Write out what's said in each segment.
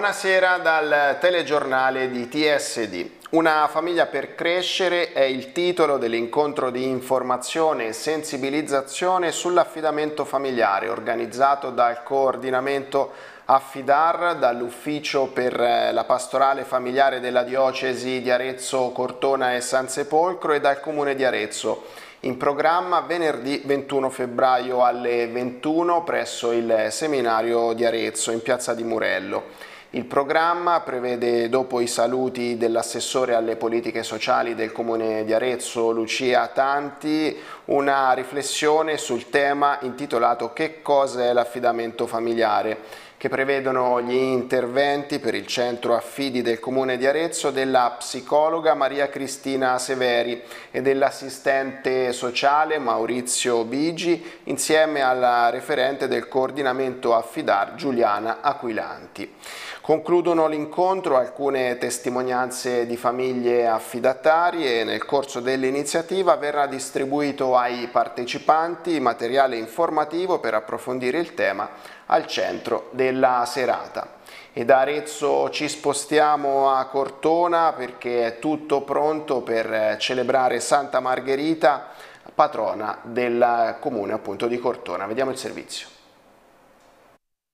Buonasera dal telegiornale di TSD. Una famiglia per crescere è il titolo dell'incontro di informazione e sensibilizzazione sull'affidamento familiare organizzato dal coordinamento Affidar, dall'ufficio per eh, la pastorale familiare della diocesi di Arezzo, Cortona e San Sepolcro e dal comune di Arezzo. In programma venerdì 21 febbraio alle 21 presso il seminario di Arezzo in piazza di Murello. Il programma prevede, dopo i saluti dell'assessore alle politiche sociali del Comune di Arezzo, Lucia Tanti, una riflessione sul tema intitolato Che cosa è l'affidamento familiare? che prevedono gli interventi per il centro affidi del comune di Arezzo della psicologa Maria Cristina Severi e dell'assistente sociale Maurizio Bigi insieme alla referente del coordinamento affidar Giuliana Aquilanti. Concludono l'incontro alcune testimonianze di famiglie affidatarie e nel corso dell'iniziativa verrà distribuito ai partecipanti materiale informativo per approfondire il tema al centro della serata. E da Arezzo ci spostiamo a Cortona perché è tutto pronto per eh, celebrare Santa Margherita, patrona del comune appunto di Cortona. Vediamo il servizio.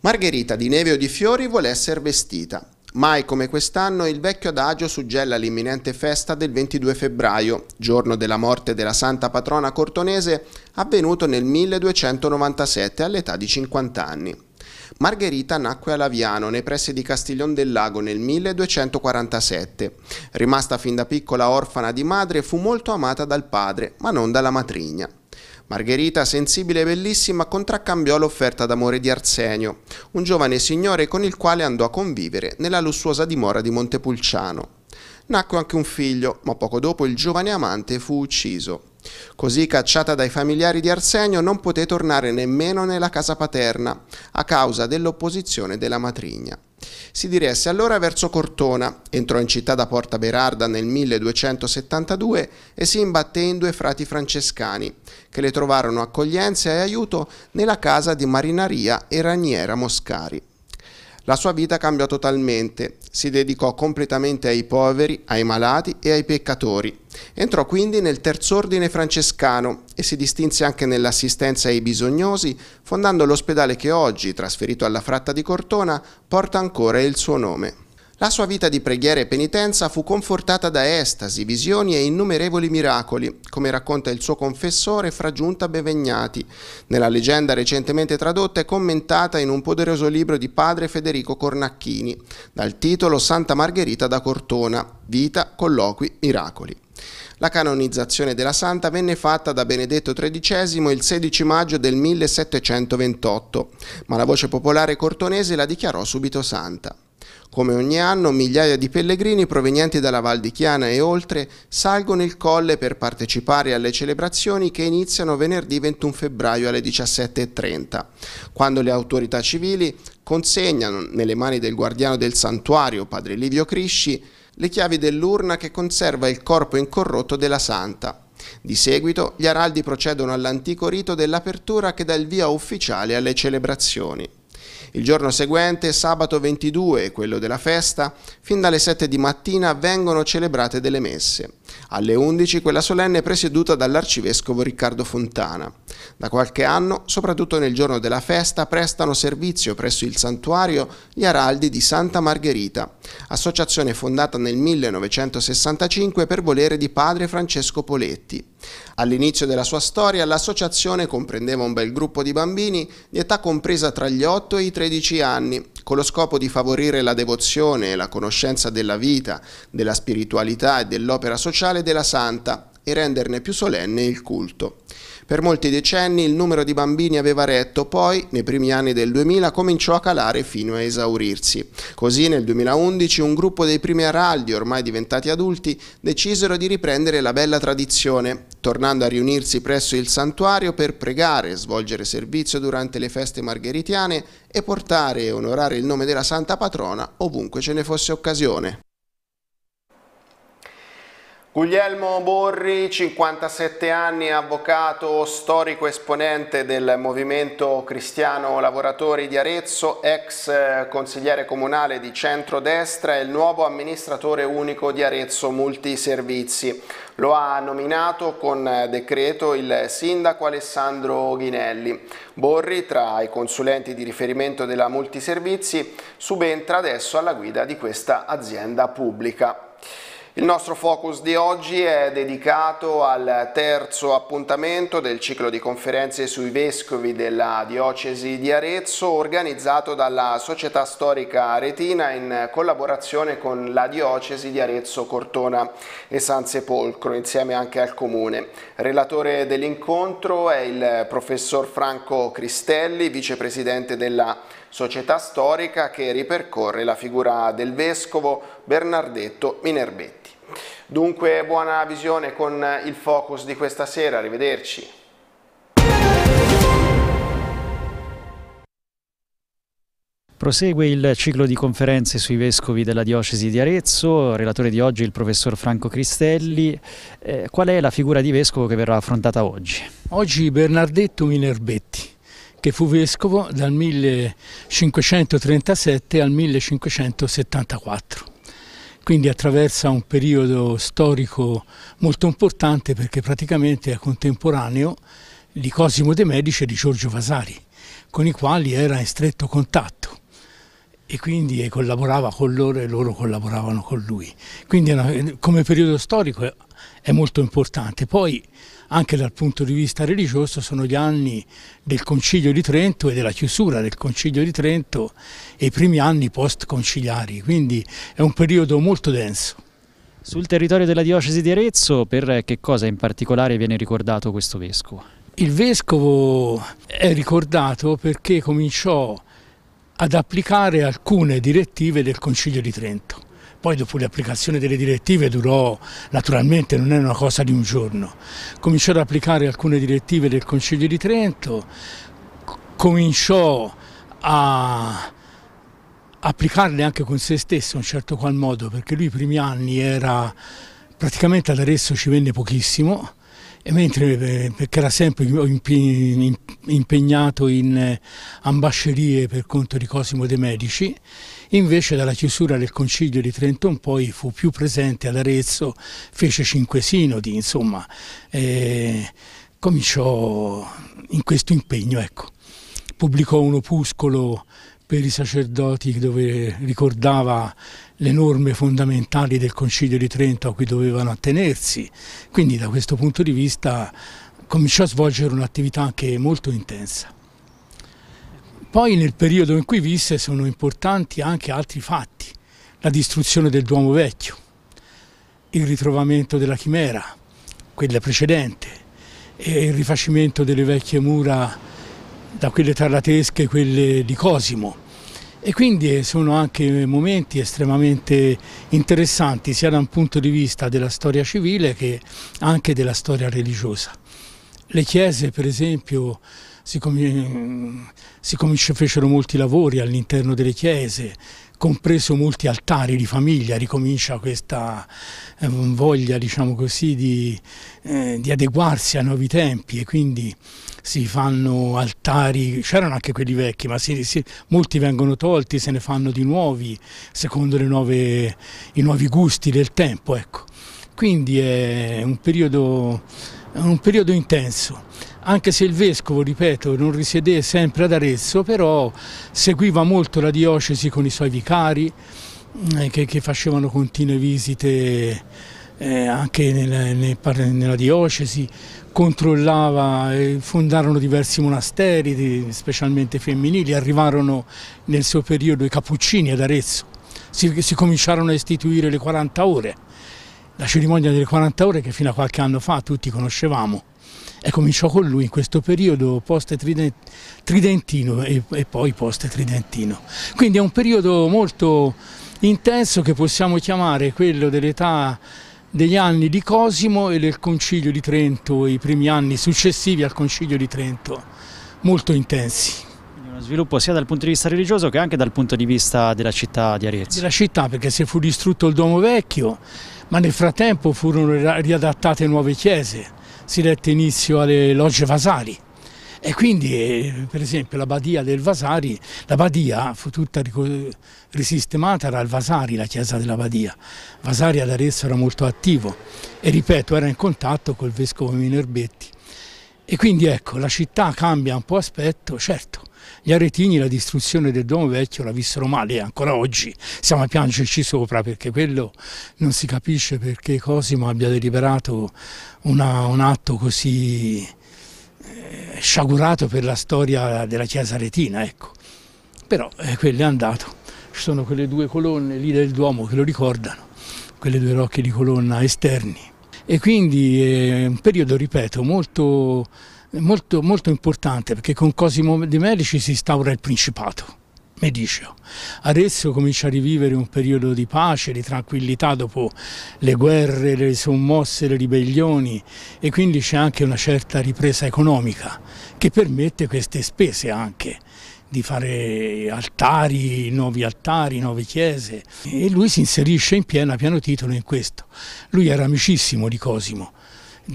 Margherita di neve o di fiori vuole essere vestita. Mai come quest'anno il vecchio adagio suggella l'imminente festa del 22 febbraio, giorno della morte della santa patrona cortonese, avvenuto nel 1297 all'età di 50 anni. Margherita nacque a Laviano, nei pressi di Castiglion del Lago, nel 1247. Rimasta fin da piccola orfana di madre, fu molto amata dal padre, ma non dalla matrigna. Margherita, sensibile e bellissima, contraccambiò l'offerta d'amore di Arsenio, un giovane signore con il quale andò a convivere nella lussuosa dimora di Montepulciano. Nacque anche un figlio, ma poco dopo il giovane amante fu ucciso. Così cacciata dai familiari di Arsenio non poté tornare nemmeno nella casa paterna a causa dell'opposizione della matrigna. Si diresse allora verso Cortona, entrò in città da Porta Berarda nel 1272 e si imbatté in due frati francescani, che le trovarono accoglienza e aiuto nella casa di marinaria e raniera Moscari. La sua vita cambiò totalmente, si dedicò completamente ai poveri, ai malati e ai peccatori. Entrò quindi nel terzo ordine francescano e si distinse anche nell'assistenza ai bisognosi, fondando l'ospedale che oggi, trasferito alla fratta di Cortona, porta ancora il suo nome. La sua vita di preghiera e penitenza fu confortata da estasi, visioni e innumerevoli miracoli, come racconta il suo confessore Fragiunta Bevegnati, nella leggenda recentemente tradotta e commentata in un poderoso libro di padre Federico Cornacchini, dal titolo Santa Margherita da Cortona, Vita, Colloqui, Miracoli. La canonizzazione della santa venne fatta da Benedetto XIII il 16 maggio del 1728, ma la voce popolare cortonese la dichiarò subito santa. Come ogni anno, migliaia di pellegrini provenienti dalla Val di Chiana e oltre salgono il colle per partecipare alle celebrazioni che iniziano venerdì 21 febbraio alle 17.30, quando le autorità civili consegnano nelle mani del guardiano del santuario, padre Livio Crisci, le chiavi dell'urna che conserva il corpo incorrotto della santa. Di seguito gli araldi procedono all'antico rito dell'apertura che dà il via ufficiale alle celebrazioni. Il giorno seguente, sabato 22, quello della festa, fin dalle 7 di mattina vengono celebrate delle messe alle 11 quella solenne presieduta dall'arcivescovo Riccardo Fontana. Da qualche anno, soprattutto nel giorno della festa, prestano servizio presso il santuario gli araldi di Santa Margherita, associazione fondata nel 1965 per volere di padre Francesco Poletti. All'inizio della sua storia l'associazione comprendeva un bel gruppo di bambini di età compresa tra gli 8 e i 13 anni, con lo scopo di favorire la devozione e la conoscenza della vita, della spiritualità e dell'opera sociale della santa e renderne più solenne il culto. Per molti decenni il numero di bambini aveva retto, poi nei primi anni del 2000 cominciò a calare fino a esaurirsi. Così nel 2011 un gruppo dei primi araldi, ormai diventati adulti, decisero di riprendere la bella tradizione, tornando a riunirsi presso il santuario per pregare, svolgere servizio durante le feste margheritiane e portare e onorare il nome della santa patrona ovunque ce ne fosse occasione. Guglielmo Borri, 57 anni, avvocato storico esponente del Movimento Cristiano Lavoratori di Arezzo, ex eh, consigliere comunale di centrodestra e il nuovo amministratore unico di Arezzo Multiservizi. Lo ha nominato con eh, decreto il sindaco Alessandro Ghinelli. Borri, tra i consulenti di riferimento della Multiservizi, subentra adesso alla guida di questa azienda pubblica. Il nostro focus di oggi è dedicato al terzo appuntamento del ciclo di conferenze sui vescovi della diocesi di Arezzo organizzato dalla società storica aretina in collaborazione con la diocesi di Arezzo Cortona e San Sepolcro insieme anche al comune. Relatore dell'incontro è il professor Franco Cristelli, vicepresidente della società storica che ripercorre la figura del vescovo Bernardetto Minerbetti. Dunque buona visione con il focus di questa sera, arrivederci. Prosegue il ciclo di conferenze sui vescovi della diocesi di Arezzo, relatore di oggi il professor Franco Cristelli. Eh, qual è la figura di vescovo che verrà affrontata oggi? Oggi Bernardetto Minerbetti che fu vescovo dal 1537 al 1574. Quindi attraversa un periodo storico molto importante perché praticamente è contemporaneo di Cosimo De Medici e di Giorgio Vasari, con i quali era in stretto contatto e quindi collaborava con loro e loro collaboravano con lui. Quindi come periodo storico è molto importante. Poi anche dal punto di vista religioso sono gli anni del Concilio di Trento e della chiusura del Concilio di Trento e i primi anni post-conciliari, quindi è un periodo molto denso. Sul territorio della diocesi di Arezzo per che cosa in particolare viene ricordato questo vescovo? Il vescovo è ricordato perché cominciò ad applicare alcune direttive del Concilio di Trento poi dopo l'applicazione delle direttive durò, naturalmente non è una cosa di un giorno. Cominciò ad applicare alcune direttive del Consiglio di Trento, cominciò a applicarle anche con se stesso in un certo qual modo, perché lui i primi anni era praticamente ad adesso ci venne pochissimo, e mentre eh, perché era sempre impegnato in eh, ambascerie per conto di Cosimo De Medici, invece dalla chiusura del concilio di Trento in poi fu più presente ad Arezzo, fece cinque sinodi, insomma, e cominciò in questo impegno, ecco. Pubblicò un opuscolo per i sacerdoti dove ricordava le norme fondamentali del Concilio di Trento a cui dovevano attenersi, quindi da questo punto di vista cominciò a svolgere un'attività anche molto intensa. Poi nel periodo in cui visse sono importanti anche altri fatti, la distruzione del Duomo Vecchio, il ritrovamento della Chimera, quella precedente, e il rifacimento delle vecchie mura da quelle tarlatesche, quelle di Cosimo, e quindi eh, sono anche momenti estremamente interessanti sia da un punto di vista della storia civile che anche della storia religiosa. Le chiese per esempio si, com si fecero molti lavori all'interno delle chiese, compreso molti altari di famiglia, ricomincia questa eh, voglia diciamo così, di, eh, di adeguarsi a nuovi tempi e quindi si fanno altari, c'erano anche quelli vecchi, ma si, si, molti vengono tolti, se ne fanno di nuovi, secondo nuove, i nuovi gusti del tempo. Ecco. Quindi è un periodo, è un periodo intenso anche se il vescovo, ripeto, non risiedeva sempre ad Arezzo, però seguiva molto la diocesi con i suoi vicari eh, che, che, facevano continue visite eh, anche nel, nel, nella diocesi, controllava, eh, fondarono diversi monasteri, specialmente femminili, arrivarono nel suo periodo i cappuccini ad Arezzo, si, si cominciarono a istituire le 40 ore, la cerimonia delle 40 ore che fino a qualche anno fa tutti conoscevamo e cominciò con lui in questo periodo post tridentino e poi post tridentino. Quindi è un periodo molto intenso che possiamo chiamare quello dell'età degli anni di Cosimo e del Concilio di Trento, i primi anni successivi al Concilio di Trento, molto intensi. Quindi uno sviluppo sia dal punto di vista religioso che anche dal punto di vista della città di Arezzo. Della città perché se fu distrutto il Duomo Vecchio, ma nel frattempo furono riadattate nuove chiese, si dette inizio alle logge vasali e quindi per esempio la badia del Vasari, la badia fu tutta risistemata, dal Vasari la chiesa della badia. Vasari ad Arezzo era molto attivo e ripeto era in contatto col vescovo Minerbetti. E quindi ecco, la città cambia un po' aspetto, certo, gli aretini la distruzione del Duomo Vecchio la vissero male e ancora oggi siamo a piangerci sopra perché quello non si capisce perché Cosimo abbia deliberato una, un atto così eh, sciagurato per la storia della Chiesa Retina, ecco. Però eh, quello è andato. Ci sono quelle due colonne lì del Duomo che lo ricordano, quelle due rocche di colonna esterni. E quindi è eh, un periodo, ripeto, molto, molto, molto importante perché con Cosimo de Medici si instaura il Principato. Mediceo. Adesso comincia a rivivere un periodo di pace, di tranquillità dopo le guerre, le sommosse, le ribellioni e quindi c'è anche una certa ripresa economica che permette queste spese anche di fare altari, nuovi altari, nuove chiese e lui si inserisce in piena piano titolo in questo. Lui era amicissimo di Cosimo,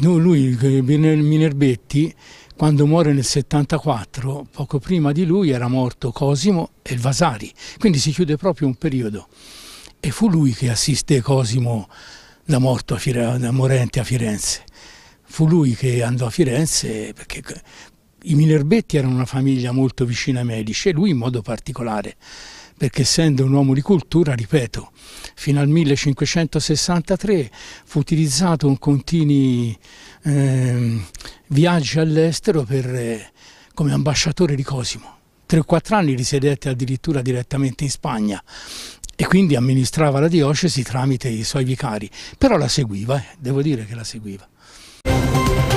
lui Minerbetti quando muore nel 74, poco prima di lui, era morto Cosimo e il Vasari, quindi si chiude proprio un periodo. E fu lui che assisté Cosimo da, morto a Firenze, da morente a Firenze. Fu lui che andò a Firenze perché i Minerbetti erano una famiglia molto vicina ai Medici e lui in modo particolare perché essendo un uomo di cultura, ripeto, fino al 1563 fu utilizzato un Contini eh, viaggi all'estero per, eh, come ambasciatore di Cosimo. 3-4 anni risiedette addirittura direttamente in Spagna e quindi amministrava la diocesi tramite i suoi vicari, però la seguiva, eh, devo dire che la seguiva.